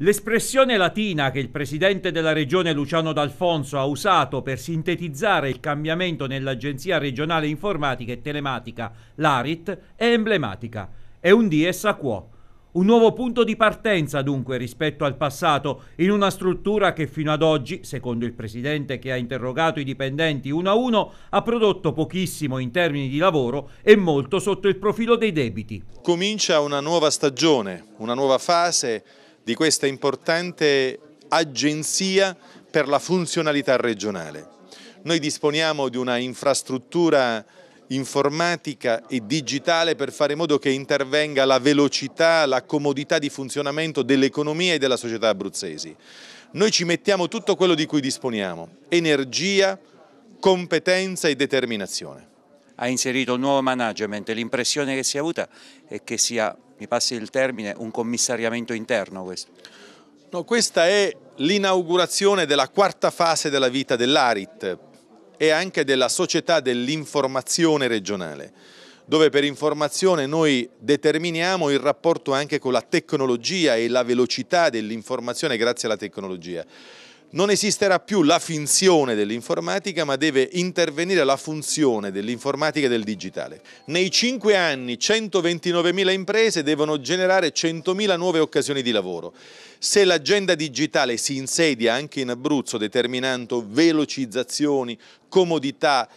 L'espressione latina che il presidente della regione Luciano D'Alfonso ha usato per sintetizzare il cambiamento nell'Agenzia regionale informatica e telematica, l'ARIT, è emblematica. È un dies a quo. Un nuovo punto di partenza dunque rispetto al passato, in una struttura che fino ad oggi, secondo il Presidente che ha interrogato i dipendenti uno a uno, ha prodotto pochissimo in termini di lavoro e molto sotto il profilo dei debiti. Comincia una nuova stagione, una nuova fase di questa importante agenzia per la funzionalità regionale. Noi disponiamo di una infrastruttura informatica e digitale per fare in modo che intervenga la velocità, la comodità di funzionamento dell'economia e della società abruzzesi. Noi ci mettiamo tutto quello di cui disponiamo, energia, competenza e determinazione ha inserito un nuovo management, l'impressione che si è avuta è che sia, mi passi il termine, un commissariamento interno questo. No, questa è l'inaugurazione della quarta fase della vita dell'ARIT e anche della società dell'informazione regionale dove per informazione noi determiniamo il rapporto anche con la tecnologia e la velocità dell'informazione grazie alla tecnologia. Non esisterà più la finzione dell'informatica, ma deve intervenire la funzione dell'informatica e del digitale. Nei cinque anni 129.000 imprese devono generare 100.000 nuove occasioni di lavoro. Se l'agenda digitale si insedia anche in Abruzzo determinando velocizzazioni, comodità,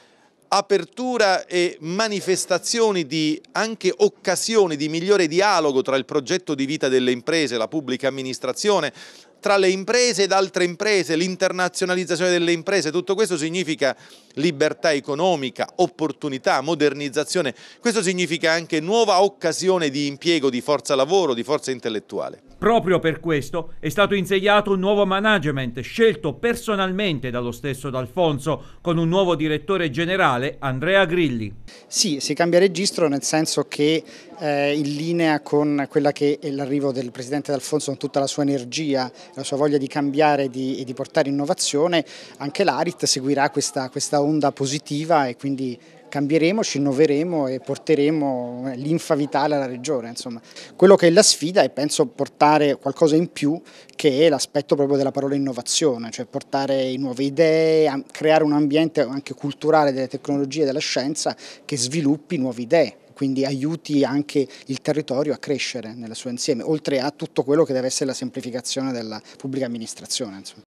apertura e manifestazioni di anche occasioni di migliore dialogo tra il progetto di vita delle imprese, la pubblica amministrazione, tra le imprese ed altre imprese, l'internazionalizzazione delle imprese, tutto questo significa libertà economica, opportunità, modernizzazione, questo significa anche nuova occasione di impiego di forza lavoro, di forza intellettuale. Proprio per questo è stato insediato un nuovo management scelto personalmente dallo stesso D'Alfonso con un nuovo direttore generale Andrea Grilli. Sì, si cambia registro nel senso che eh, in linea con quella che è l'arrivo del Presidente D'Alfonso con tutta la sua energia, la sua voglia di cambiare e di, e di portare innovazione, anche l'Arit seguirà questa, questa onda positiva e quindi cambieremo, ci innoveremo e porteremo eh, l'infa vitale alla regione. Insomma. Quello che è la sfida è penso portare qualcosa in più che è l'aspetto proprio della parola innovazione, cioè portare nuove idee, creare un ambiente anche culturale delle tecnologie e della scienza che sviluppi nuove idee quindi aiuti anche il territorio a crescere nel suo insieme, oltre a tutto quello che deve essere la semplificazione della pubblica amministrazione. Insomma.